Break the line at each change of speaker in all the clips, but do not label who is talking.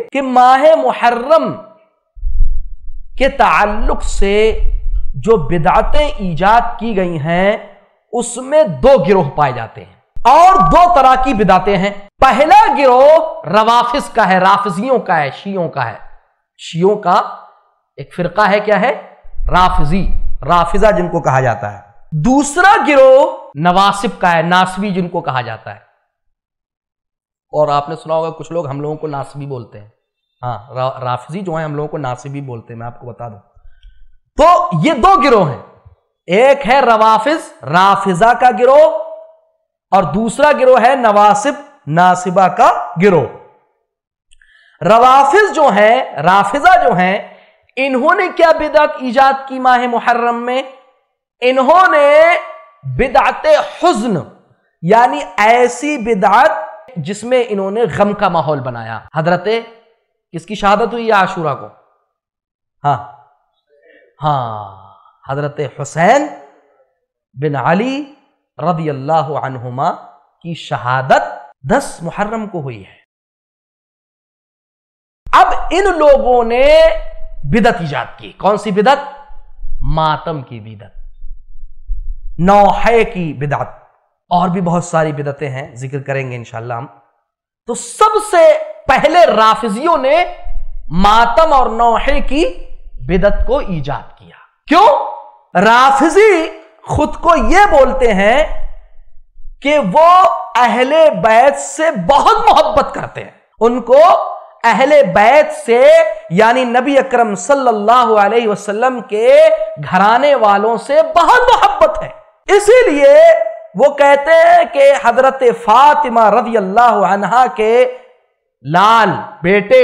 कि माह मुहर्रम के ताल्लुक से जो बिदातें ईजाद की गई हैं उसमें दो गिरोह पाए जाते हैं और दो तरह की बिदातें हैं पहला गिरोह रवाफिस का है राफजियों का है शियों का है शियों का एक फिरका है क्या है राफजी राफिजा जिनको कहा जाता है दूसरा गिरोह नवासिब का है नासवी जिनको कहा जाता है और आपने सुना होगा कुछ लोग हम लोगों को नासिबी बोलते हैं हाँ रा, राफजी जो है हम लोगों को नासिबी बोलते हैं मैं आपको बता दूं तो ये दो गिरोह हैं एक है रवाफिज राफिजा का गिरोह और दूसरा गिरोह है नवासिब नासिबा का गिरोह रवाफिज जो है राफिजा जो है इन्होंने क्या बिदात ईजाद की माह मुहर्रम में इन्होंने बिदात हुस्न यानी ऐसी बिदात जिसमें इन्होंने गम का माहौल बनाया हजरत किसकी शहादत हुई या आशूरा को हाँ हाँ हजरत हुसैन बिन अली रदी अल्लाह अनहुमा की शहादत दस मुहर्रम को हुई है अब इन लोगों ने बिदत ईजाद की कौन सी बिदत मातम की बिदत नौहे की बिदत और भी बहुत सारी बिदतें हैं जिक्र करेंगे इंशाला हम तो सबसे पहले राफिजियों ने मातम और नौहे की बिदत को ईजाद किया क्यों राफिजी खुद को यह बोलते हैं कि वो अहले बैत से बहुत मोहब्बत करते हैं उनको अहले बैत से यानी नबी अकरम सल्लल्लाहु अलैहि वसल्लम के घराने वालों से बहुत मोहब्बत है इसीलिए वो कहते हैं कि हजरत फातिमा रजी अल्लाह अनहा के लाल बेटे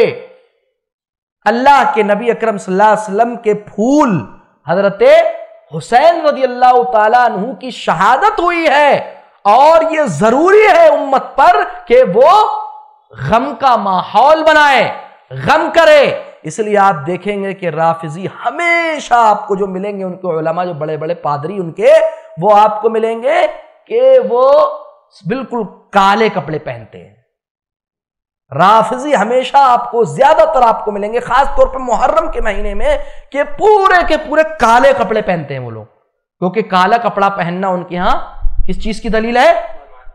अल्लाह के नबी अकरम वसल्लम के फूल हजरत हुसैन रजी अल्लाह तु की शहादत हुई है और ये जरूरी है उम्मत पर कि वो गम का माहौल बनाए गम करे इसलिए आप देखेंगे कि राफिजी हमेशा आपको जो मिलेंगे उनके उलमा जो बड़े बड़े पादरी उनके वो आपको मिलेंगे कि वो बिल्कुल काले कपड़े पहनते हैं राफजी हमेशा आपको ज्यादातर आपको मिलेंगे खासतौर पर मुहर्रम के महीने में कि पूरे के पूरे काले कपड़े पहनते हैं वो लोग क्योंकि काला कपड़ा पहनना उनके यहां किस चीज की दलील है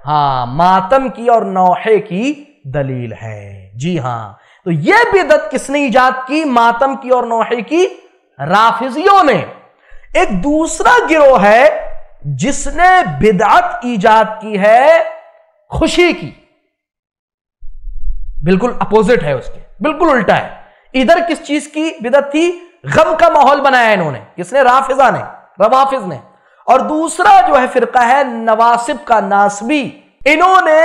हाँ मातम की और नौहे की दलील है जी हाँ तो यह बेदत किसने ईजाद की मातम की और नौहे की राफिजियों ने एक दूसरा गिरोह है जिसने बिदात ईजाद की है खुशी की बिल्कुल अपोजिट है उसके बिल्कुल उल्टा है इधर किस चीज की बिदत थी गम का माहौल बनाया इन्होंने किसने राफिजा ने रवाफिज ने और दूसरा जो है फिरका है नवासिब का नासबी इन्होंने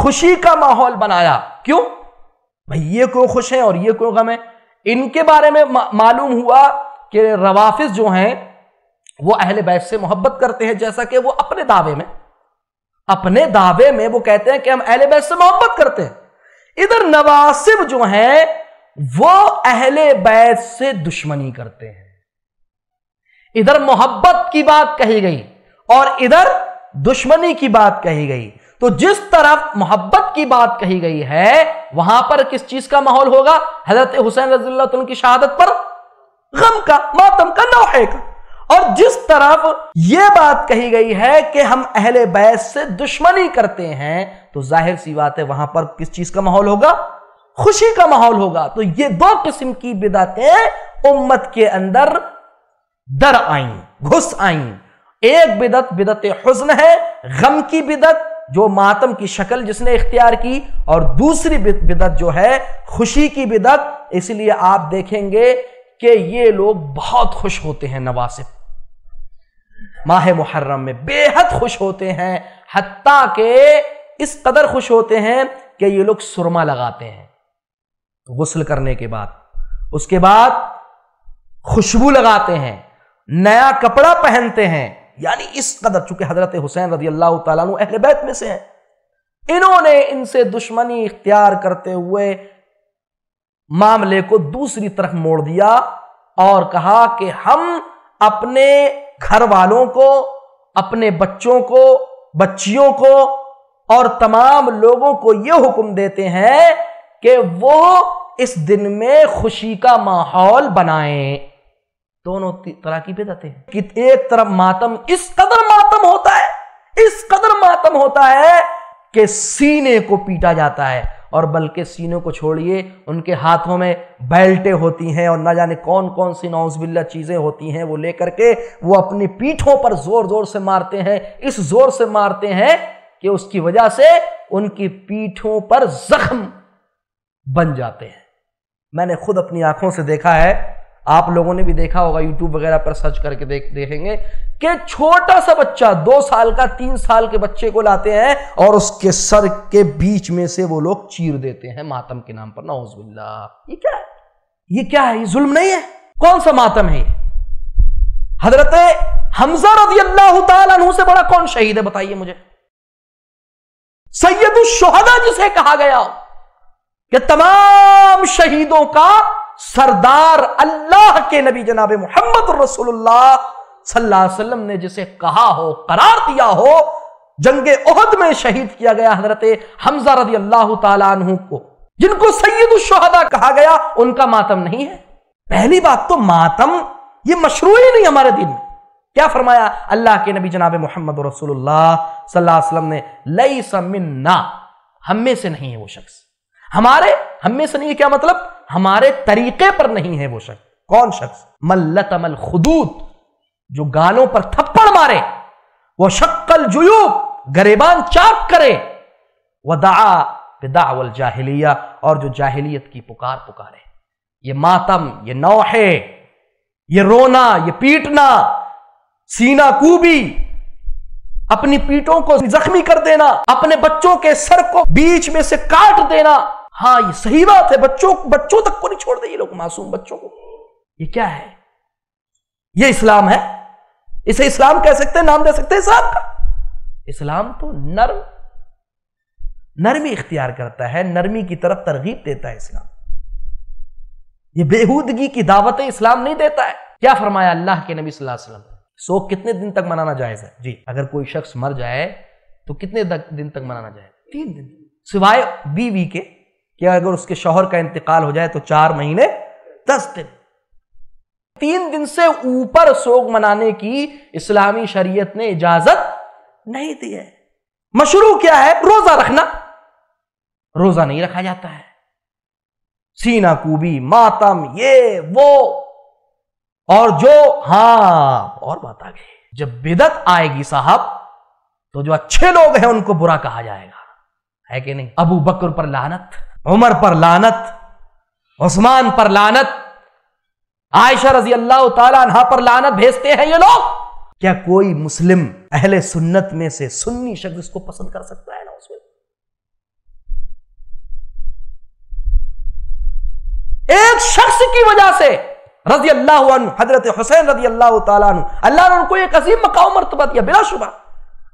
खुशी का माहौल बनाया क्यों भाई ये क्यों खुश है और ये क्यों गम है इनके बारे में मालूम हुआ कि रवाफिज जो हैं वो अहले बैत से मोहब्बत करते हैं जैसा कि वो अपने दावे में अपने दावे में वो कहते हैं कि हम अहले बैत से मोहब्बत करते हैं इधर नवासिब जो हैं वो अहले बैत से दुश्मनी करते हैं इधर मोहब्बत की बात कही गई और इधर दुश्मनी की बात कही गई तो जिस तरफ मोहब्बत की बात कही गई है वहां पर किस चीज का माहौल होगा हजरत हुसैन रजील्ला की शहादत पर गम का मातम का नौहे का और जिस तरफ यह बात कही गई है कि हम अहले बैस से दुश्मनी करते हैं तो जाहिर सी बात है वहां पर किस चीज का माहौल होगा खुशी का माहौल होगा तो ये दो किस्म की बिदातें उम्मत के अंदर दर आई घुस आई एक बिदत बिदत हुस्न है गम की बिदत जो मातम की शक्ल जिसने इख्तियार की और दूसरी बिदत जो है खुशी की बिदत इसलिए आप देखेंगे कि ये लोग बहुत खुश होते हैं नवासिब माह मुहर्रम में बेहद खुश होते हैं हत्ता के इस कदर खुश होते हैं कि ये लोग सुरमा लगाते हैं तो गसल करने के बाद उसके बाद खुशबू लगाते हैं नया कपड़ा पहनते हैं यानी इस कदर चूंकि हजरत हुसैन रजी अल्लाह अहल बैत में से हैं इन्होंने इनसे दुश्मनी इख्तियार करते हुए मामले को दूसरी तरफ मोड़ दिया और कहा कि हम अपने घर वालों को अपने बच्चों को बच्चियों को और तमाम लोगों को यह हुक्म देते हैं कि वो इस दिन में खुशी का माहौल बनाएं दोनों तरह की बेदते हैं कि एक तरफ मातम इस कदर मातम होता है इस कदर मातम होता है कि सीने को पीटा जाता है और बल्कि सीनों को छोड़िए उनके हाथों में बेल्टें होती हैं और ना जाने कौन कौन सी नौजबिल्ला चीज़ें होती हैं वो लेकर के वो अपनी पीठों पर ज़ोर ज़ोर से मारते हैं इस ज़ोर से मारते हैं कि उसकी वजह से उनकी पीठों पर जख्म बन जाते हैं मैंने खुद अपनी आंखों से देखा है आप लोगों ने भी देखा होगा यूट्यूब वगैरह पर सर्च करके देख देखेंगे कि छोटा सा बच्चा दो साल का तीन साल के बच्चे को लाते हैं और उसके सर के बीच में से वो लोग चीर देते हैं मातम के नाम पर नौजबिल्ला ये क्या है ये क्या है ये जुल्म नहीं है कौन सा मातम है हजरत हमजा रजी अल्लाह तु से बड़ा कौन शहीद है बताइए मुझे सैयद शोहदा जिसे कहा गया कि तमाम शहीदों का सरदार अल्लाह के नबी जनाब मोहम्मद सल्लाम ने जिसे कहा हो करार दिया हो जंग ओहद में शहीद किया गया हजरत हमजा रजी अल्लाह तु को जिनको सैयद शहदा कहा गया उनका मातम नहीं है पहली बात तो मातम ये मशरू ही नहीं हमारे दिन में क्या फरमाया अल्लाह के नबी जनाब मोहम्मद रसोल्ला ने लई समा हम में से नहीं है वो शख्स हमारे हमें सुनिए से नहीं है क्या मतलब हमारे तरीके पर नहीं है वो शख्स कौन शख्स मल्लत अमल खुदूत जो गालों पर थप्पड़ मारे वह शक्कल जुयूब गरेबान चाक करे वदा बिदावल जाहिलिया और जो जाहिलियत की पुकार पुकारे ये मातम ये नौहे ये रोना ये पीटना सीना कूबी अपनी पीठों को जख्मी कर देना अपने बच्चों के सर को बीच में से काट देना हाँ ये सही बात है बच्चों बच्चों तक को नहीं छोड़ते ये लोग मासूम बच्चों को ये क्या है ये इस्लाम है इसे इस्लाम कह सकते हैं नाम दे सकते हैं इस्लाम का इस्लाम तो नर्म नरमी इख्तियार करता है नरमी की तरफ तरगीब देता है इस्लाम ये बेहूदगी की दावतें इस्लाम नहीं देता है क्या फरमाया अल्लाह के नबी सल्लल्लाहु अलैहि वसल्लम शोक कितने दिन तक मनाना जायज है जी अगर कोई शख्स मर जाए तो कितने दिन तक मनाना जाए तीन दिन सिवाय बीवी के कि अगर उसके शोहर का इंतकाल हो जाए तो चार महीने दस दिन तीन दिन से ऊपर सोग मनाने की इस्लामी शरीयत ने इजाजत नहीं दी है मशरू क्या है रोजा रखना रोजा नहीं रखा जाता है सीना कूबी मातम ये वो और जो हा और बात आ गई जब बिदत आएगी साहब तो जो अच्छे लोग हैं उनको बुरा कहा जाएगा है कि नहीं अबू बकर पर लानत उमर पर लानत उस्मान पर लानत आयशा रजी अल्लाह तला पर लानत भेजते हैं ये लोग क्या कोई मुस्लिम अहले सुन्नत में से सुन्नी शख्स इसको पसंद कर सकता है ना उसमें एक शख्स की वजह से रजी अल्लाह हजरत हुसैन रजी अल्लाह तु अल्लाह ने उनको एक अजीम मकाम मरतबा दिया बिलाशुबा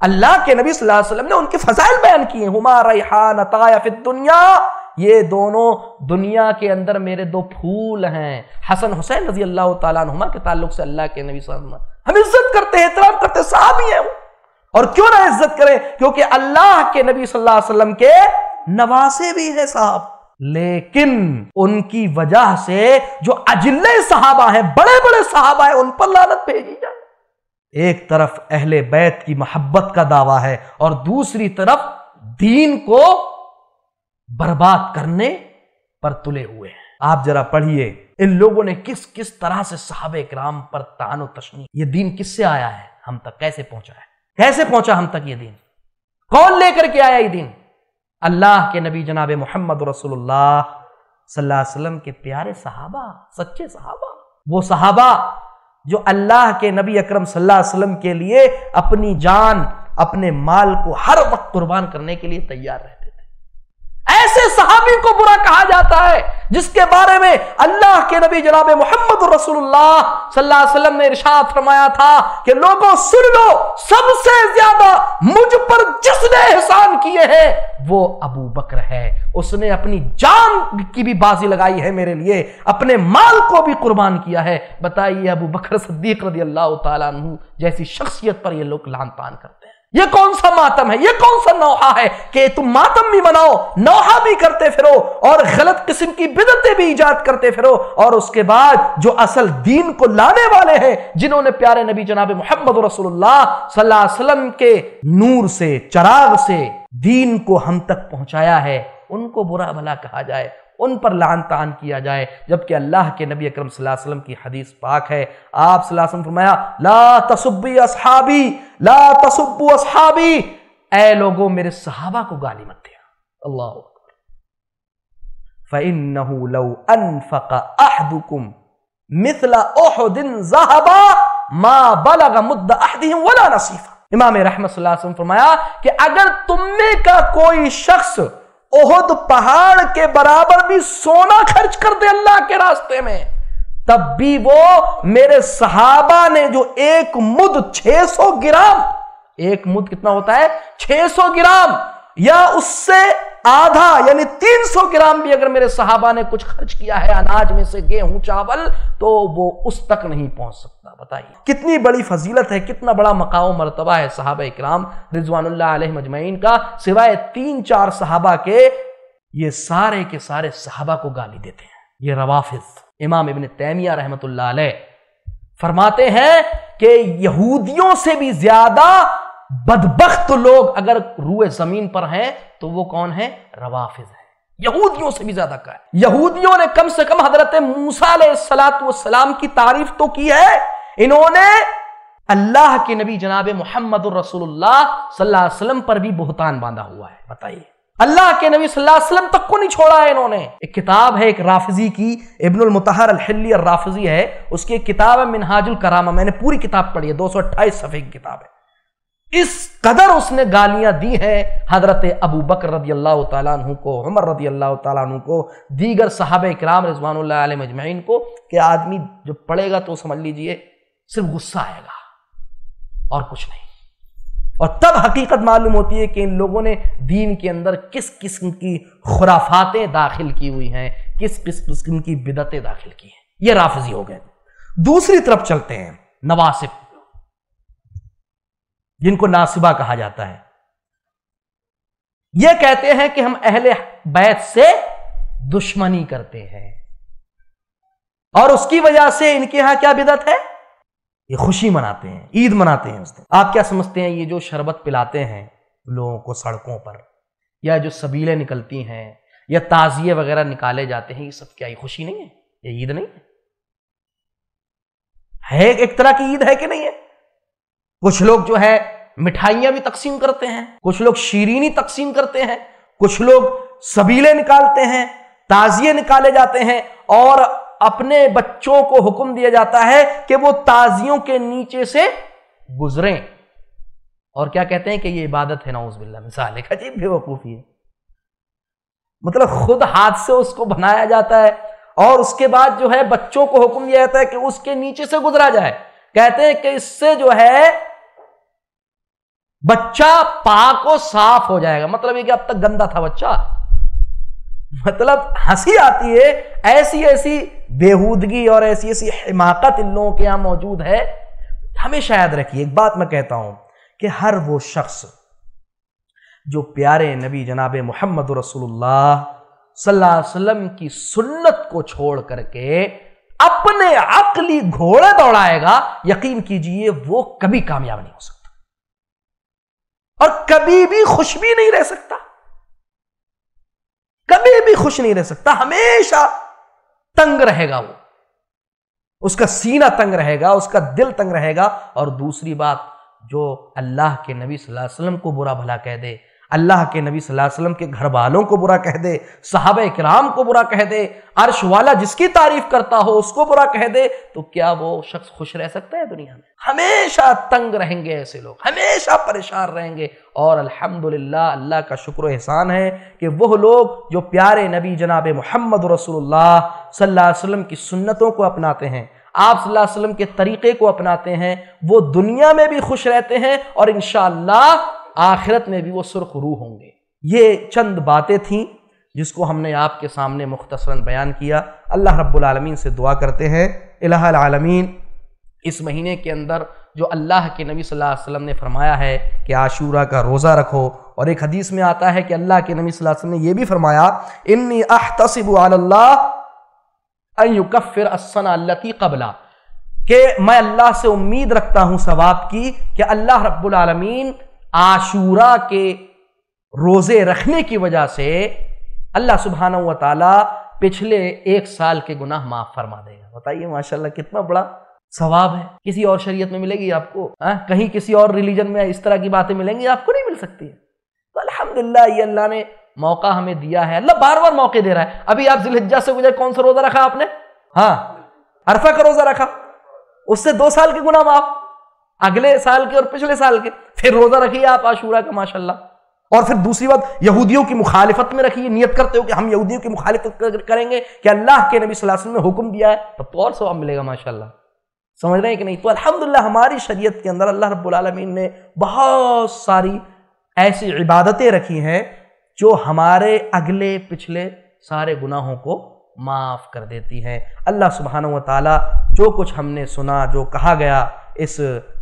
अल्लाह के नबी वसल्लम ने उनके फजाइल बयान किए हुमा दुनिया ये दोनों दुनिया के अंदर मेरे दो फूल हैं हसन हुसैन रजी अल्लाह तुमा के ताल्लुक से अल्लाह के नबी सल्लल्लाहु हम इज्जत करते हैं इतराम करते हैं साहब ही हैं और क्यों ना इज्जत करें क्योंकि अल्लाह के नबी सल्लल्लाहु अलैहि वसल्लम के नवासे भी हैं साहब लेकिन उनकी वजह से जो अजिल्ले साहबा हैं बड़े बड़े साहबा हैं उन पर लानत भेजी जाए एक तरफ अहले बैत की मोहब्बत का दावा है और दूसरी तरफ दीन को बर्बाद करने पर तुले हुए हैं आप जरा पढ़िए इन लोगों ने किस किस तरह से साहब कराम पर तानो तशनी ये दीन किससे आया है हम तक कैसे पहुंचा है कैसे पहुंचा हम तक ये दीन कौन लेकर के आया ये दीन अल्लाह के नबी जनाब मोहम्मद वसल्लम के प्यारे सहाबा सच्चे सहाबा वो सहाबा जो अल्लाह के नबी अकरम वसल्लम के लिए अपनी जान अपने माल को हर वक्त कुर्बान करने के लिए तैयार रहते ऐसे सहाबी को बुरा कहा जाता है जिसके बारे में अल्लाह के नबी जनाब मोहम्मद वसल्लम ने इरशाद फरमाया था कि लोगों सुन लो सबसे ज्यादा मुझ पर जिसने एहसान किए हैं वो अबू बकर है उसने अपनी जान की भी बाजी लगाई है मेरे लिए अपने माल को भी कुर्बान किया है बताइए अबू बकर सद्दीक रदी अल्लाह तु जैसी शख्सियत पर ये लोग लान पान करते हैं ये कौन सा मातम है ये कौन सा नौहा है कि तुम मातम भी मनाओ नौहा भी करते फिरो और गलत किस्म की बिदतें भी ईजाद करते फिरो और उसके बाद जो असल दीन को लाने वाले हैं जिन्होंने प्यारे नबी जनाब मोहम्मद रसोल्ला के नूर से चराग से दीन को हम तक पहुंचाया है उनको बुरा भला कहा जाए उन पर लान तान किया जाए जबकि अल्लाह के नबी अकरम वसल्लम की हदीस पाक है आप वसल्लम फरमाया ला तसुब्बी असहाबी ला तसुब्बु असहाबी ए लोगों मेरे सहाबा को गाली मत दिया अल्लाह फ़इन्नहु लौ अनफ़क़ अहदुकुम मिथला ओहदिन ज़हबा मा बलग मुद्द अहदिहिम वला नसीफ़ा इमाम रहमत फरमाया कि अगर तुम में का कोई शख्स ओहद पहाड़ के बराबर भी सोना खर्च कर दे अल्लाह के रास्ते में तब भी वो मेरे सहाबा ने जो एक मुद 600 ग्राम एक मुद कितना होता है 600 ग्राम या उससे आधा यानी 300 ग्राम भी अगर मेरे सहाबा ने कुछ खर्च किया है अनाज में से गेहूं चावल तो वो उस तक नहीं पहुंच सकता बताइए कितनी बड़ी फजीलत है कितना बड़ा मकाओ मरतबा है सहाब इक्राम रिजवानुल्लाह मजमैन का सिवाय तीन चार सहाबा के ये सारे के सारे सहाबा को गाली देते हैं ये रवाफिज इमाम इबन तैमिया रहमत फरमाते हैं कि यहूदियों से भी ज्यादा बदबख्त लोग अगर रूए जमीन पर हैं तो वो कौन है रवाफिज है यहूदियों से भी ज्यादा कहा यहूदियों ने कम से कम हजरत मूसा सलाम की तारीफ तो की है इन्होंने अल्लाह के नबी जनाब मोहम्मद वसल्लम पर भी बहुतान बांधा हुआ है बताइए अल्लाह के नबी वसल्लम तक को नहीं छोड़ा है इन्होंने एक किताब है एक राफिजी की इब्नुल मुतहर अल राफिजी है उसकी एक किताब है मिनहाजुल करामा मैंने पूरी किताब पढ़ी है दो सौ अट्ठाईस सफ़े की किताब है इस कदर उसने गालियां दी हैं हजरत अबू बकर रदी अल्लाह तु को उमर रदी अल्लाह तु को दीगर साहब इकराम रजवान मजमैन को कि आदमी जब पढ़ेगा तो समझ लीजिए सिर्फ गुस्सा आएगा और कुछ नहीं और तब हकीकत मालूम होती है कि इन लोगों ने दीन के अंदर किस किस्म की खुराफातें दाखिल की हुई हैं किस किस किस्म की बिदतें दाखिल की हैं ये राफजी हो गए दूसरी तरफ चलते हैं नवासिफ जिनको नासिबा कहा जाता है यह कहते हैं कि हम अहले बैत से दुश्मनी करते हैं और उसकी वजह से इनके यहां क्या बिदत है ये खुशी मनाते हैं ईद मनाते हैं उसने आप क्या समझते हैं ये जो शरबत पिलाते हैं लोगों को सड़कों पर या जो सबीलें निकलती हैं या ताजिए वगैरह निकाले जाते हैं ये सब क्या ये खुशी नहीं है ये ईद नहीं है, है एक तरह की ईद है कि नहीं है कुछ लोग जो है मिठाइयां भी तकसीम करते हैं कुछ लोग शीरीनी तकसीम करते हैं कुछ लोग सबीले निकालते हैं ताजिए निकाले जाते हैं और अपने बच्चों को हुक्म दिया जाता है कि वो ताजियों के नीचे से गुजरें और क्या कहते हैं कि ये इबादत है नाउजबिल्ला मिसाल एक अजीब बेवकूफ़ी है मतलब खुद हाथ से उसको बनाया जाता है और उसके बाद जो है बच्चों को हुक्म दिया जाता है कि उसके नीचे से गुजरा जाए कहते हैं कि इससे जो है बच्चा पाको साफ हो जाएगा मतलब ये कि अब तक गंदा था बच्चा मतलब हंसी आती है ऐसी ऐसी बेहूदगी और ऐसी ऐसी हिमाकत इन लोगों के यहां मौजूद है हमेशा याद रखिए एक बात मैं कहता हूं कि हर वो शख्स जो प्यारे नबी जनाब मोहम्मद रसोल्ला वसल्लम की सुन्नत को छोड़ करके अपने अकली घोड़े दौड़ाएगा यकीन कीजिए वो कभी कामयाब नहीं हो सकता कभी भी खुश भी नहीं रह सकता कभी भी खुश नहीं रह सकता हमेशा तंग रहेगा वो उसका सीना तंग रहेगा उसका दिल तंग रहेगा और दूसरी बात जो अल्लाह के नबी सल्लल्लाहु अलैहि वसल्लम को बुरा भला कह दे अल्लाह के नबी सल्लल्लाहु अलैहि वसल्लम के घर वालों को बुरा कह दे साहब कराम को बुरा कह दे अर्श वाला जिसकी तारीफ करता हो उसको बुरा कह दे तो क्या वो शख्स खुश रह सकता है दुनिया में हमेशा तंग रहेंगे ऐसे लोग हमेशा परेशान रहेंगे और अल्हम्दुलिल्लाह अल्लाह का शुक्र एहसान है कि वह लोग जो प्यारे नबी जनाब मोहम्मद रसूलुल्लाह सल्लल्लाहु की सुन्नतों को अपनाते हैं आप सल्लल्लाहु अलैहि वसल्लम के तरीक़े को अपनाते हैं वो दुनिया में भी खुश रहते हैं और इन आखिरत में भी वो सुरख रू होंगे ये चंद बातें थीं जिसको हमने आपके सामने मुख्तसरा बयान किया अल्लाह रब्बुलमीन से दुआ करते हैं आलमीन इस महीने के अंदर जो अल्लाह के नबी सल्लल्लाहु अलैहि वसल्लम ने फरमाया है कि आशूरा का रोज़ा रखो और एक हदीस में आता है कि अल्लाह के नबी सल्लल्लाहु अलैहि वसल्लम ने यह भी फरमाया इन्नी अहतसिब अल्लाहफिर असनती कबला के मैं अल्लाह से उम्मीद रखता हूँ सवाब की कि अल्लाह रब्बुल रबालमीन आशूरा के रोज़े रखने की वजह से अल्लाह सुबहाना हुआ ताला पिछले एक साल के गुनाह माफ़ फरमा देगा बताइए माशाल्लाह कितना बड़ा सवाब है किसी और शरीयत में मिलेगी आपको आ? हाँ? कहीं किसी और रिलीजन में इस तरह की बातें मिलेंगी आपको नहीं मिल सकती है तो अल्हम्दुलिल्लाह ये अल्लाह ने मौका हमें दिया है अल्लाह बार बार मौके दे रहा है अभी आप जिलहजा से गुजर कौन सा रोज़ा रखा आपने हाँ अरफा का रोज़ा रखा उससे दो साल के गुना माफ़ अगले साल के और पिछले साल के फिर रोजा रखिए आप आशूरा का माशाल्लाह और फिर दूसरी बात यहूदियों की मुखालिफत में रखिए नियत करते हो कि हम यहूदियों की मुखालिफत करेंगे कि अल्लाह के नबी वसल्लम ने हुक्म दिया है तब तो, तो और सवाब मिलेगा माशाल्लाह समझ रहे हैं कि नहीं तो अल्हम्दुलिल्लाह हमारी शरीयत के अंदर अल्लाह रब्बुल आलमीन ने बहुत सारी ऐसी इबादतें रखी हैं जो हमारे अगले पिछले सारे गुनाहों को माफ़ कर देती हैं अल्लाह सुबहाना ताला जो कुछ हमने सुना जो कहा गया इस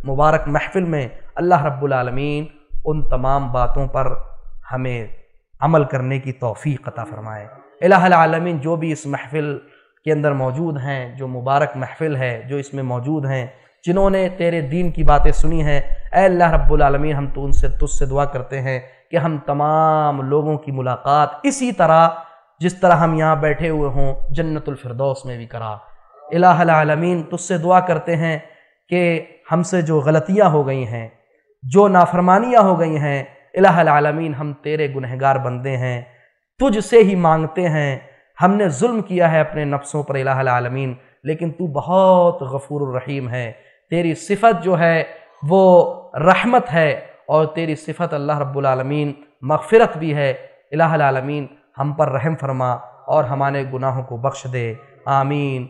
मुबारक महफिल में अल्लाह रब्बुलमीन उन तमाम बातों पर हमें अमल करने की तोफ़ी अता फ़रमाए अलमीन जो भी इस महफिल के अंदर मौजूद हैं जो मुबारक महफिल है जो इसमें मौजूद हैं जिन्होंने तेरे दीन की बातें सुनी हैं अल्लाह रब्बुलमीन हम तो उनसे तुझसे दुआ करते हैं कि हम तमाम लोगों की मुलाकात इसी तरह जिस तरह हम यहाँ बैठे हुए हों जन्नतफरदौस में भी करा अलमीन तुझसे दुआ करते हैं कि हमसे जो गलतियाँ हो गई हैं जो नाफरमानियाँ हो गई हैं इलामीन हम तेरे गुनहगार बंदे हैं तुझसे ही मांगते हैं हमने जुल्म किया है अपने नफ्सों पर इलामीन लेकिन तू बहुत गफूर रहीम है तेरी सिफत जो है वो रहमत है और तेरी सिफत अल्लाह रब्बुलमीन मगफ़रत भी है इलामीन हम पर रहम फरमा और हमारे गुनाहों को बख्श दे आमीन